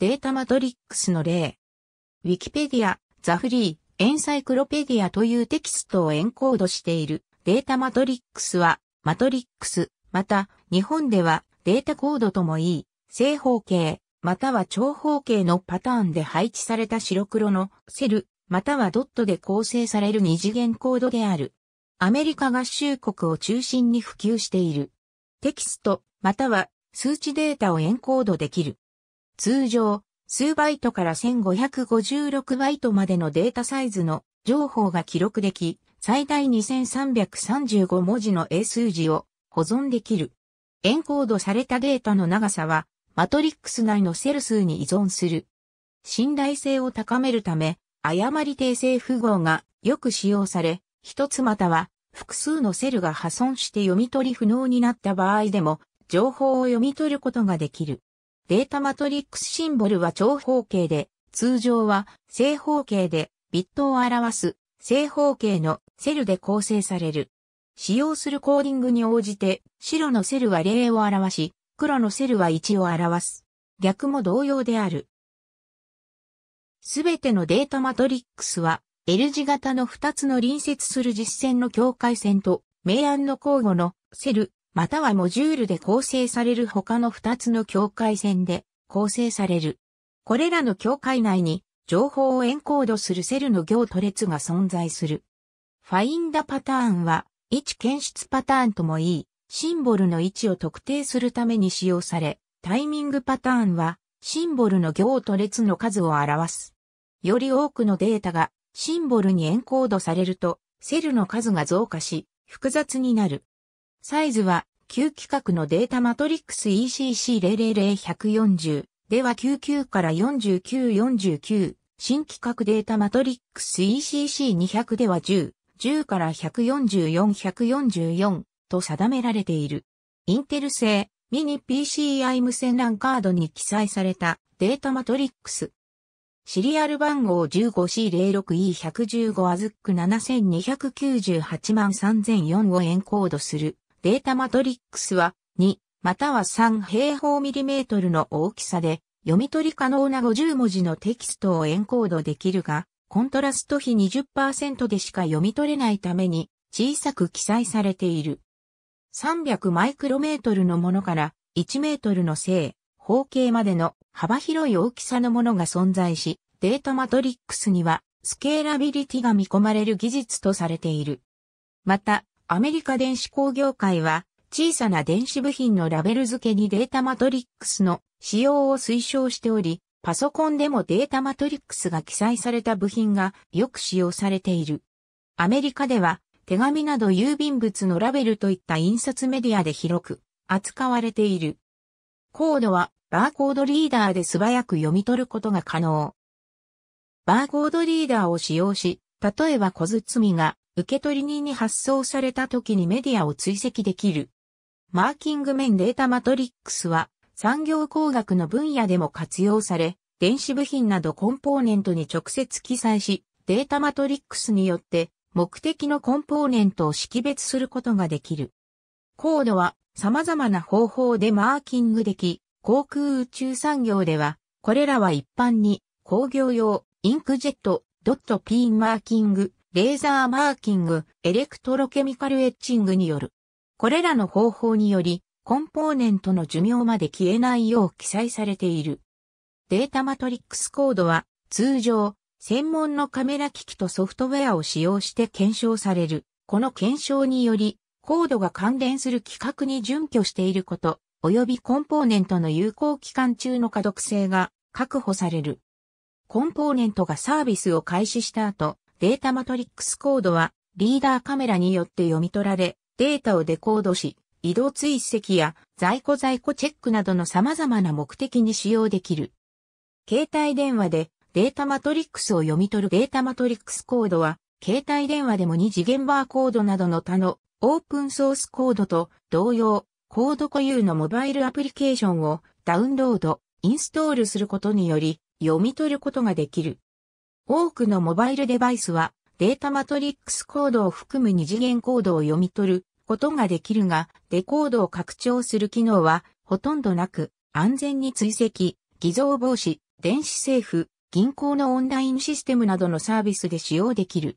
データマトリックスの例。ウィキペディア、ザフリー、エンサイクロペディアというテキストをエンコードしているデータマトリックスは、マトリックス、また、日本ではデータコードともいい、正方形、または長方形のパターンで配置された白黒のセル、またはドットで構成される二次元コードである。アメリカ合衆国を中心に普及している。テキスト、または数値データをエンコードできる。通常、数バイトから1556バイトまでのデータサイズの情報が記録でき、最大2335文字の英数字を保存できる。エンコードされたデータの長さは、マトリックス内のセル数に依存する。信頼性を高めるため、誤り訂正符号がよく使用され、一つまたは複数のセルが破損して読み取り不能になった場合でも、情報を読み取ることができる。データマトリックスシンボルは長方形で、通常は正方形でビットを表す正方形のセルで構成される。使用するコーディングに応じて白のセルは0を表し、黒のセルは1を表す。逆も同様である。すべてのデータマトリックスは L 字型の2つの隣接する実線の境界線と明暗の交互のセルまたはモジュールで構成される他の2つの境界線で構成される。これらの境界内に情報をエンコードするセルの行と列が存在する。ファインダパターンは位置検出パターンともいい、シンボルの位置を特定するために使用され、タイミングパターンはシンボルの行と列の数を表す。より多くのデータがシンボルにエンコードされると、セルの数が増加し、複雑になる。サイズは、旧規格のデータマトリックス ECC000140 では99から4949、新規格データマトリックス ECC200 では10、10から144144と定められている。インテル製ミニ PCI 無線 LAN カードに記載されたデータマトリックス。シリアル番号 15C06E115 アズック7298万3004をエンコードするデータマトリックスは2または3平方ミリメートルの大きさで読み取り可能な50文字のテキストをエンコードできるが、コントラスト比20%でしか読み取れないために小さく記載されている。300マイクロメートルのものから1メートルの正方形までの幅広い大きさのものが存在し、データマトリックスにはスケーラビリティが見込まれる技術とされている。また、アメリカ電子工業会は、小さな電子部品のラベル付けにデータマトリックスの使用を推奨しており、パソコンでもデータマトリックスが記載された部品がよく使用されている。アメリカでは手紙など郵便物のラベルといった印刷メディアで広く扱われている。コードはバーコードリーダーで素早く読み取ることが可能。バーコードリーダーを使用し、例えば小包が受取人に発送された時にメディアを追跡できる。マーキング面データマトリックスは産業工学の分野でも活用され、電子部品などコンポーネントに直接記載し、データマトリックスによって目的のコンポーネントを識別することができる。コードは様々な方法でマーキングでき、航空宇宙産業では、これらは一般に工業用インクジェット、ドットピンマーキング、レーザーマーキング、エレクトロケミカルエッチングによる。これらの方法により、コンポーネントの寿命まで消えないよう記載されている。データマトリックスコードは、通常、専門のカメラ機器とソフトウェアを使用して検証される。この検証により、コードが関連する規格に準拠していること、及びコンポーネントの有効期間中の可読性が確保される。コンポーネントがサービスを開始した後、データマトリックスコードはリーダーカメラによって読み取られ、データをデコードし、移動追跡や在庫在庫チェックなどの様々な目的に使用できる。携帯電話でデータマトリックスを読み取るデータマトリックスコードは、携帯電話でも2次元バーコードなどの他のオープンソースコードと同様、コード固有のモバイルアプリケーションをダウンロード、インストールすることにより読み取ることができる。多くのモバイルデバイスはデータマトリックスコードを含む二次元コードを読み取ることができるが、デコードを拡張する機能はほとんどなく、安全に追跡、偽造防止、電子政府、銀行のオンラインシステムなどのサービスで使用できる。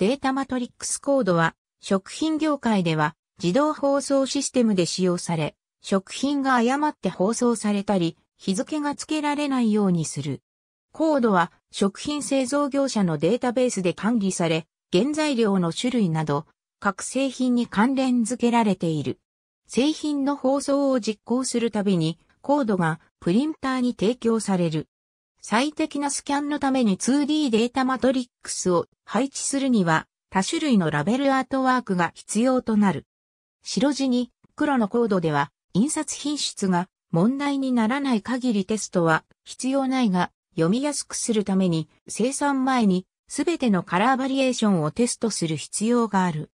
データマトリックスコードは、食品業界では自動放送システムで使用され、食品が誤って放送されたり、日付が付けられないようにする。コードは食品製造業者のデータベースで管理され、原材料の種類など、各製品に関連付けられている。製品の包装を実行するたびに、コードがプリンターに提供される。最適なスキャンのために 2D データマトリックスを配置するには多種類のラベルアートワークが必要となる。白地に黒のコードでは印刷品質が問題にならない限りテストは必要ないが読みやすくするために生産前にすべてのカラーバリエーションをテストする必要がある。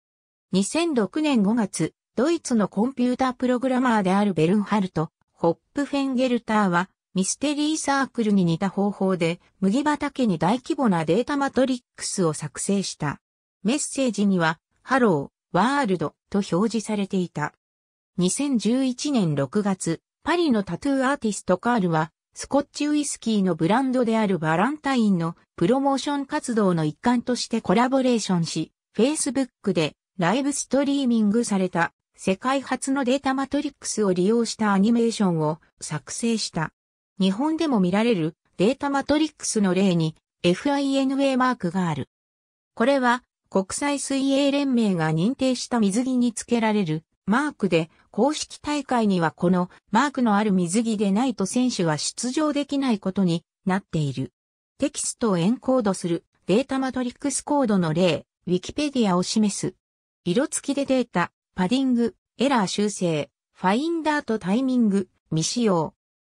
2006年5月、ドイツのコンピュータープログラマーであるベルンハルト、ホップフェンゲルターはミステリーサークルに似た方法で麦畑に大規模なデータマトリックスを作成した。メッセージには、ハロー、ワールドと表示されていた。2011年6月、パリのタトゥーアーティストカールはスコッチウイスキーのブランドであるバランタインのプロモーション活動の一環としてコラボレーションし、Facebook でライブストリーミングされた世界初のデータマトリックスを利用したアニメーションを作成した。日本でも見られるデータマトリックスの例に FINA マークがある。これは国際水泳連盟が認定した水着につけられるマークで公式大会にはこのマークのある水着でないと選手は出場できないことになっている。テキストをエンコードするデータマトリックスコードの例、ウィキペディアを示す。色付きでデータ、パディング、エラー修正、ファインダーとタイミング、未使用。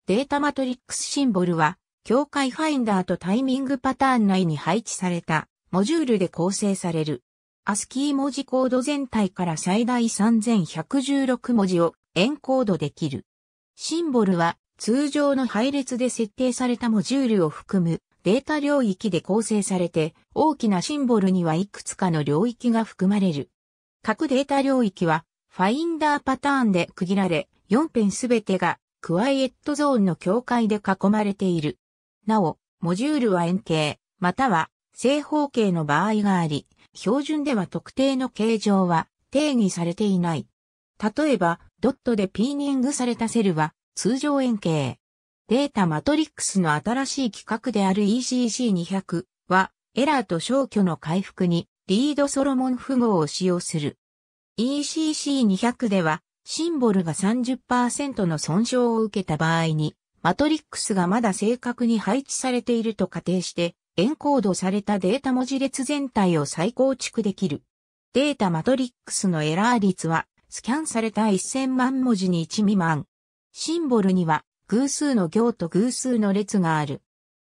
データマトリックスシンボルは、境界ファインダーとタイミングパターン内に配置されたモジュールで構成される。アスキー文字コード全体から最大3116文字をエンコードできる。シンボルは通常の配列で設定されたモジュールを含むデータ領域で構成されて大きなシンボルにはいくつかの領域が含まれる。各データ領域はファインダーパターンで区切られ4辺すべてがクワイエットゾーンの境界で囲まれている。なお、モジュールは円形、または正方形の場合があり、標準では特定の形状は定義されていない。例えば、ドットでピーニングされたセルは通常円形。データマトリックスの新しい規格である ECC200 はエラーと消去の回復にリードソロモン符号を使用する。ECC200 ではシンボルが30%の損傷を受けた場合にマトリックスがまだ正確に配置されていると仮定してエンコードされたデータ文字列全体を再構築できる。データマトリックスのエラー率は、スキャンされた1000万文字に1未満。シンボルには、偶数の行と偶数の列がある。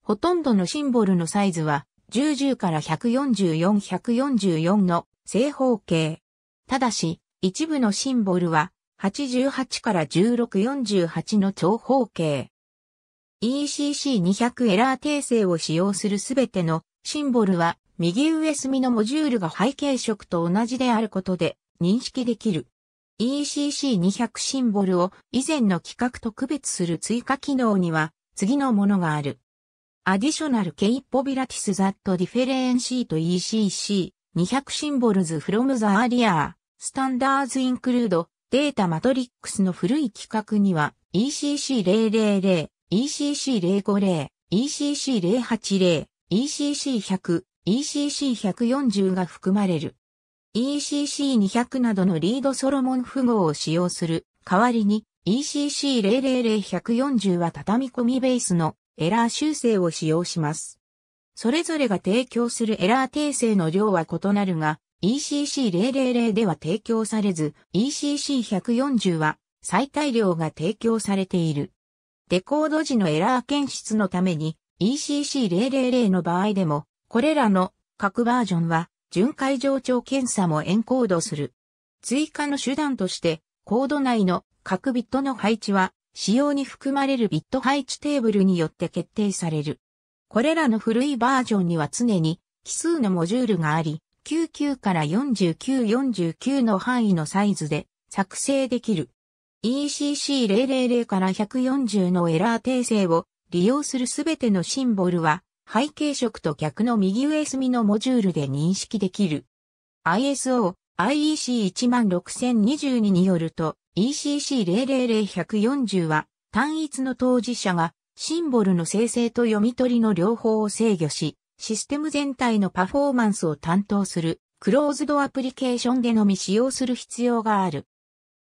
ほとんどのシンボルのサイズは、1010から144144の正方形。ただし、一部のシンボルは、88から1648の長方形。ECC200 エラー訂正を使用するすべてのシンボルは右上隅のモジュールが背景色と同じであることで認識できる。ECC200 シンボルを以前の規格と区別する追加機能には次のものがある。アディショナルケイポビラティスザットディフェレンシート e c c 2 0 0シンボルズフロムザアリアスタンダーズ・インクルード、データマトリックスの古い規格には ECC000 ECC050、ECC080、ECC100、ECC140 が含まれる。ECC200 などのリードソロモン符号を使用する代わりに ECC000140 は畳み込みベースのエラー修正を使用します。それぞれが提供するエラー訂正の量は異なるが、ECC000 では提供されず、ECC140 は最大量が提供されている。デコード時のエラー検出のために ECC000 の場合でも、これらの各バージョンは巡回上調検査もエンコードする。追加の手段として、コード内の各ビットの配置は、使用に含まれるビット配置テーブルによって決定される。これらの古いバージョンには常に奇数のモジュールがあり、99から9949 49の範囲のサイズで作成できる。ECC000 から140のエラー訂正を利用するすべてのシンボルは背景色と逆の右上隅のモジュールで認識できる。ISO IEC16022 によると ECC000140 は単一の当事者がシンボルの生成と読み取りの両方を制御し、システム全体のパフォーマンスを担当するクローズドアプリケーションでのみ使用する必要がある。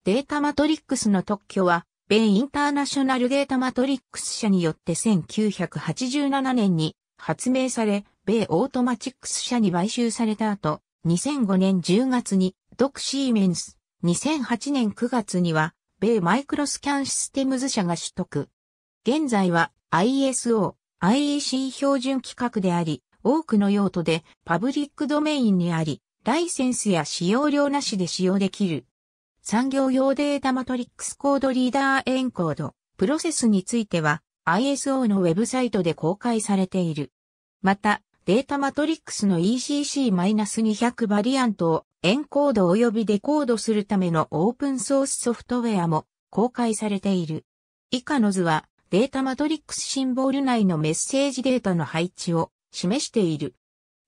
データマトリックスの特許は、米インターナショナルデータマトリックス社によって1987年に発明され、米オートマチックス社に買収された後、2005年10月にドクシーメンス、2008年9月には、米マイクロスキャンシステムズ社が取得。現在は ISO、IEC 標準規格であり、多くの用途でパブリックドメインにあり、ライセンスや使用料なしで使用できる。産業用データマトリックスコードリーダーエンコード、プロセスについては ISO のウェブサイトで公開されている。また、データマトリックスの ECC-200 バリアントをエンコード及びデコードするためのオープンソースソフトウェアも公開されている。以下の図はデータマトリックスシンボル内のメッセージデータの配置を示している。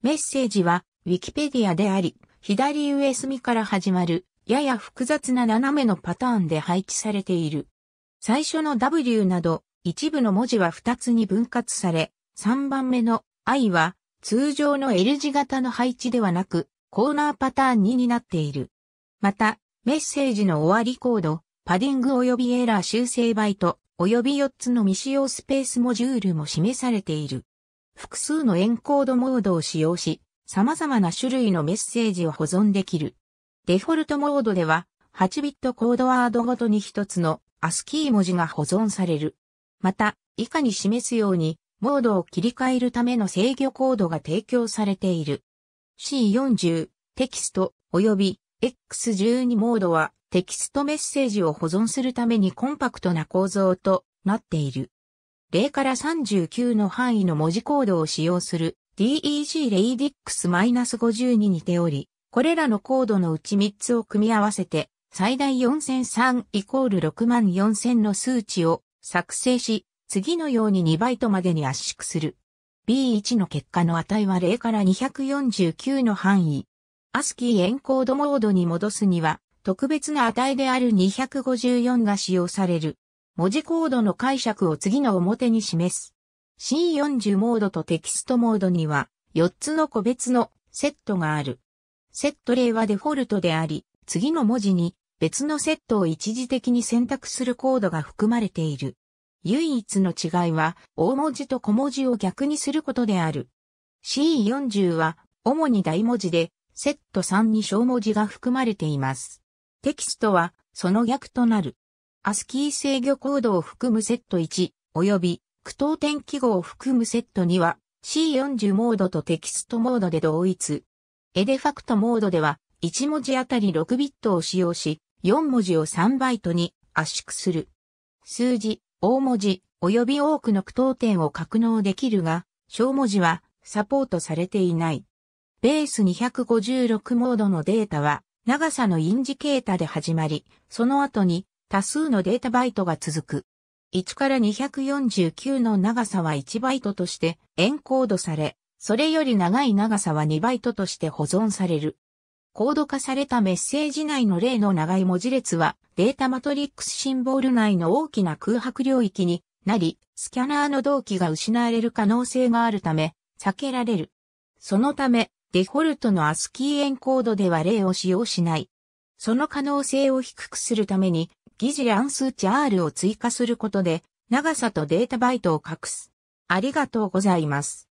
メッセージは Wikipedia であり、左上隅から始まるやや複雑な斜めのパターンで配置されている。最初の W など、一部の文字は2つに分割され、3番目の I は通常の L 字型の配置ではなく、コーナーパターン2になっている。また、メッセージの終わりコード、パディング及びエラー修正バイト、及び4つの未使用スペースモジュールも示されている。複数のエンコードモードを使用し、様々な種類のメッセージを保存できる。デフォルトモードでは、8ビットコードワードごとに一つの ASCII 文字が保存される。また、以下に示すように、モードを切り替えるための制御コードが提供されている。C40、テキスト、及び X12 モードは、テキストメッセージを保存するためにコンパクトな構造となっている。0から39の範囲の文字コードを使用する DEG レイディックス -52 にており、これらのコードのうち3つを組み合わせて、最大4003イコール64000の数値を作成し、次のように2バイトまでに圧縮する。B1 の結果の値は0から249の範囲。ASCII エンコードモードに戻すには、特別な値である254が使用される。文字コードの解釈を次の表に示す。C40 モードとテキストモードには、4つの個別のセットがある。セット例はデフォルトであり、次の文字に別のセットを一時的に選択するコードが含まれている。唯一の違いは、大文字と小文字を逆にすることである。C40 は、主に大文字で、セット3に小文字が含まれています。テキストは、その逆となる。アスキー制御コードを含むセット1、及び、苦闘点記号を含むセット2は、C40 モードとテキストモードで同一。エデファクトモードでは、1文字あたり6ビットを使用し、4文字を3バイトに圧縮する。数字、大文字、及び多くの句読点を格納できるが、小文字はサポートされていない。ベース256モードのデータは、長さのインジケータで始まり、その後に多数のデータバイトが続く。1から249の長さは1バイトとしてエンコードされ、それより長い長さは2バイトとして保存される。コード化されたメッセージ内の例の長い文字列はデータマトリックスシンボル内の大きな空白領域になり、スキャナーの同期が失われる可能性があるため避けられる。そのため、デフォルトの ASCII エンコードでは例を使用しない。その可能性を低くするために、疑似乱数値 R を追加することで、長さとデータバイトを隠す。ありがとうございます。